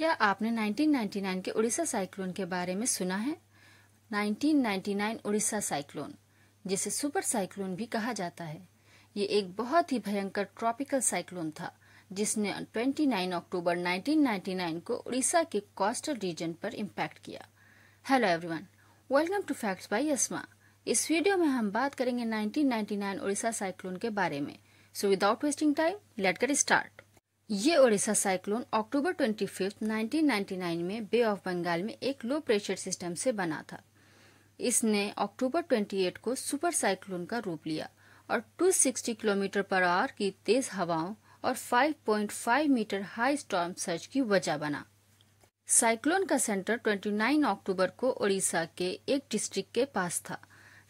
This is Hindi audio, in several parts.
क्या आपने 1999 के उड़ीसा साइक्लोन के बारे में सुना है 1999 उड़ीसा साइक्लोन जिसे सुपर साइक्लोन भी कहा जाता है ये एक बहुत ही भयंकर ट्रॉपिकल साइक्लोन था जिसने 29 अक्टूबर 1999 को उड़ीसा के कोस्टल रीजन पर इम्पैक्ट किया hello everyone welcome to facts by Yasma इस वीडियो में हम बात करेंगे 1999 उड़ीसा साइक्लोन के बारे में so without wasting time let कर स्टार्ट ये ओडिशा साइक्लोन अक्टूबर 25, 1999 में बे ऑफ बंगाल में एक लो प्रेशर सिस्टम से बना था इसने अक्टूबर 28 को सुपर साइक्लोन का रूप लिया और 260 किलोमीटर पर आवर की तेज हवाओं और 5.5 मीटर हाई स्टॉर्म सर्च की वजह बना साइक्लोन का सेंटर 29 अक्टूबर को ओडिशा के एक डिस्ट्रिक्ट के पास था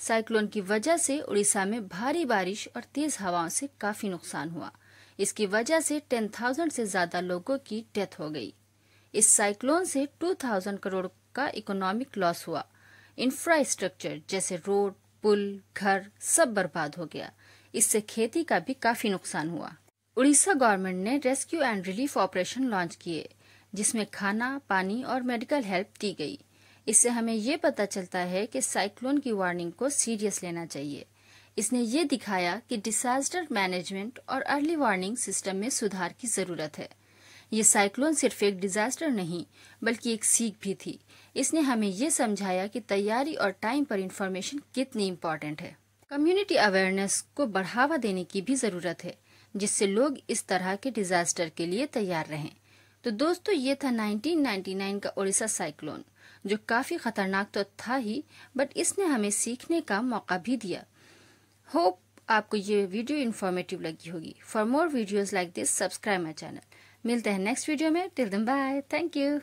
साइक्लोन की वजह से उड़ीसा में भारी बारिश और तेज हवाओं से काफी नुकसान हुआ इसकी वजह से 10,000 से ज्यादा लोगों की डेथ हो गई इस साइक्लोन से 2,000 करोड़ का इकोनॉमिक लॉस हुआ इंफ्रास्ट्रक्चर जैसे रोड पुल घर सब बर्बाद हो गया इससे खेती का भी काफी नुकसान हुआ उड़ीसा गवर्नमेंट ने rescue and relief operation launch किए जिसमें खाना पानी और मेडिकल हेल्प दी गई इससे हमें ये पता चलता है कि साइक्लोन की वार्निंग को सीरियस लेना चाहिए इसने ये दिखाया कि डिजास्टर मैनेजमेंट और अर्ली वार्निंग सिस्टम में सुधार की जरूरत है ये साइक्लोन सिर्फ एक डिजास्टर नहीं बल्कि एक सीख भी थी इसने हमें ये समझाया कि तैयारी और टाइम पर इंफॉर्मेशन कितनी इम्पोर्टेंट है कम्युनिटी अवेयरनेस को बढ़ावा देने की भी जरूरत है जिससे लोग इस तरह के डिजास्टर के लिए तैयार रहें तो दोस्तों ये था 1999 का ओडिशा साइक्लोन जो काफी खतरनाक तो था ही बट इसने हमें सीखने का मौका भी दिया होप आपको ये वीडियो इन्फॉर्मेटिव लगी होगी for more videos like this subscribe my channel मिलते हैं नेक्स्ट वीडियो में till then bye thank you